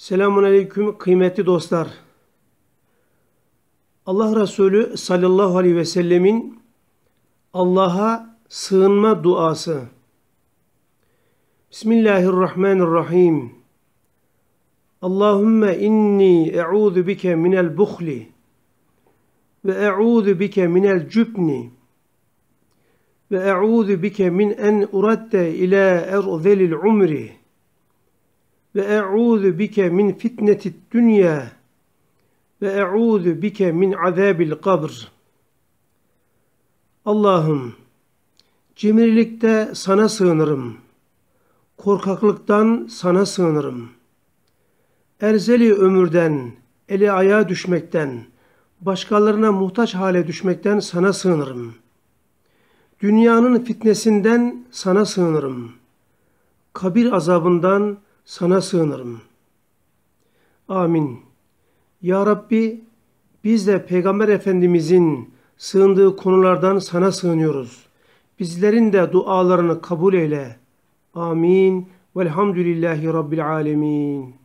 Selamun Aleyküm kıymetli dostlar. Allah Resulü sallallahu aleyhi ve sellemin Allah'a sığınma duası. Bismillahirrahmanirrahim. Allahümme inni e'udhu bike minel buhli ve e'udhu bike minel cübni ve e'udhu bike min en uradde ila erzelil umri ve e'ûzu bike min fitnetit dünya ve e'ûzu bike min azâbil kabr. Allah'ım cimrilikte sana sığınırım. Korkaklıktan sana sığınırım. Erzeli ömürden, eli ayağa düşmekten, başkalarına muhtaç hale düşmekten sana sığınırım. Dünyanın fitnesinden sana sığınırım. Kabir azabından sana sığınırım. Amin. Ya Rabbi biz de Peygamber Efendimizin sığındığı konulardan sana sığınıyoruz. Bizlerin de dualarını kabul eyle. Amin. Velhamdülillahi Rabbil Alemin.